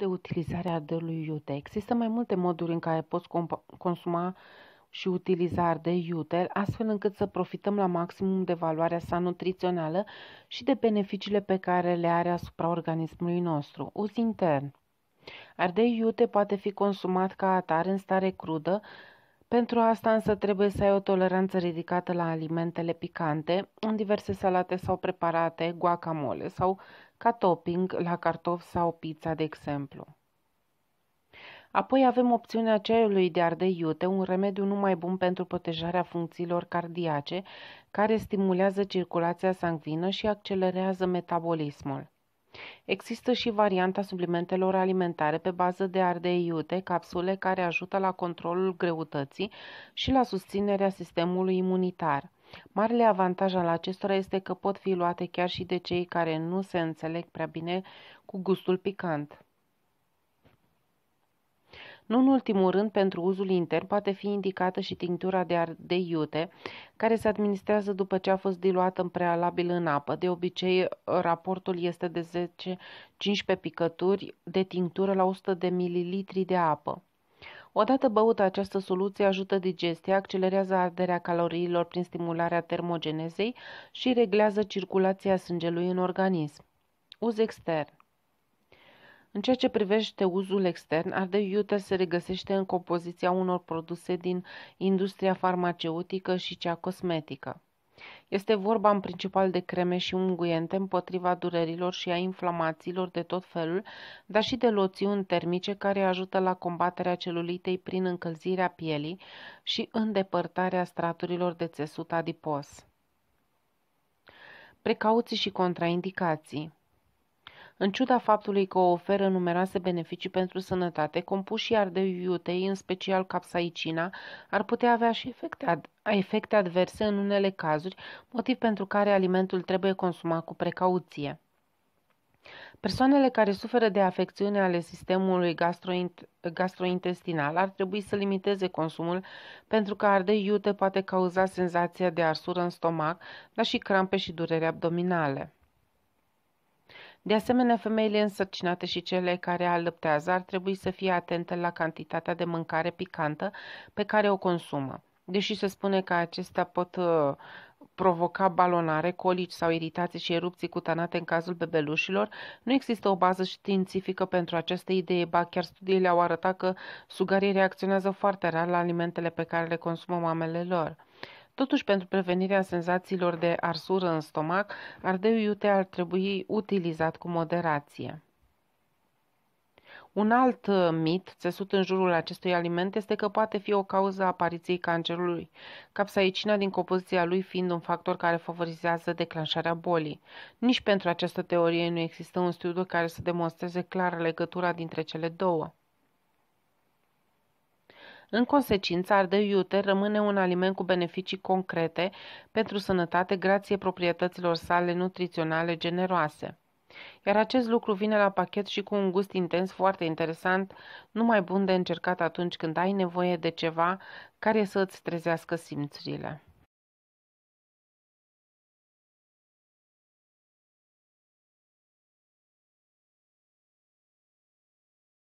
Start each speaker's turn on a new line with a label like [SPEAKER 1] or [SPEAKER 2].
[SPEAKER 1] de utilizare a ardeiului iute. Există mai multe moduri în care poți consuma și utiliza ardei iute, astfel încât să profităm la maximum de valoarea sa nutrițională și de beneficiile pe care le are asupra organismului nostru. Uz intern. Ardei iute poate fi consumat ca atare în stare crudă, pentru asta însă trebuie să ai o toleranță ridicată la alimentele picante, în diverse salate sau preparate, guacamole sau ca topping la cartofi sau pizza, de exemplu. Apoi avem opțiunea ceaiului de ardei iute, un remediu numai bun pentru protejarea funcțiilor cardiace, care stimulează circulația sanguină și accelerează metabolismul. Există și varianta suplimentelor alimentare pe bază de ardei iute, capsule care ajută la controlul greutății și la susținerea sistemului imunitar. Marele avantaj al acestora este că pot fi luate chiar și de cei care nu se înțeleg prea bine cu gustul picant. Nu în ultimul rând, pentru uzul intern poate fi indicată și tinctura de, ardei iute, care se administrează după ce a fost diluată în prealabil în apă. De obicei, raportul este de 10-15 picături de tinctură la 100 de ml de apă. Odată băută această soluție ajută digestia, accelerează arderea caloriilor prin stimularea termogenezei și reglează circulația sângelui în organism. Uz extern în ceea ce privește uzul extern, ardeiul iute se regăsește în compoziția unor produse din industria farmaceutică și cea cosmetică. Este vorba în principal de creme și unguente împotriva durerilor și a inflamațiilor de tot felul, dar și de loțiuni termice care ajută la combaterea celulitei prin încălzirea pielii și îndepărtarea straturilor de țesut adipos. Precauții și contraindicații în ciuda faptului că oferă numeroase beneficii pentru sănătate, compușii ardei iutei, în special capsaicina, ar putea avea și efecte, ad- efecte adverse în unele cazuri, motiv pentru care alimentul trebuie consumat cu precauție. Persoanele care suferă de afecțiune ale sistemului gastroint- gastrointestinal ar trebui să limiteze consumul pentru că ardei iute poate cauza senzația de arsură în stomac, dar și crampe și durere abdominale. De asemenea, femeile însărcinate și cele care alăptează ar trebui să fie atente la cantitatea de mâncare picantă pe care o consumă. Deși se spune că acestea pot uh, provoca balonare, colici sau iritații și erupții cutanate în cazul bebelușilor, nu există o bază științifică pentru această idee, ba chiar studiile au arătat că sugarii reacționează foarte rar la alimentele pe care le consumă mamele lor. Totuși, pentru prevenirea senzațiilor de arsură în stomac, ardeiul iute ar trebui utilizat cu moderație. Un alt uh, mit țesut în jurul acestui aliment este că poate fi o cauză a apariției cancerului, capsaicina din compoziția lui fiind un factor care favorizează declanșarea bolii. Nici pentru această teorie nu există un studiu care să demonstreze clar legătura dintre cele două. În consecință, ardeiul iute rămâne un aliment cu beneficii concrete pentru sănătate grație proprietăților sale nutriționale generoase. Iar acest lucru vine la pachet și cu un gust intens foarte interesant, numai bun de încercat atunci când ai nevoie de ceva care să îți trezească simțurile.